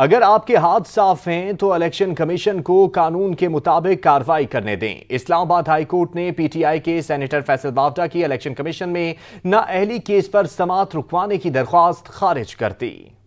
अगर आपके हाथ साफ हैं तो इलेक्शन कमीशन को कानून के मुताबिक कार्रवाई करने दें इस्लामाबाद हाईकोर्ट ने पीटीआई के सेनेटर फैसल बावटा की इलेक्शन कमीशन में अहली केस पर समात रुकवाने की दरख्वास्त खारिज कर दी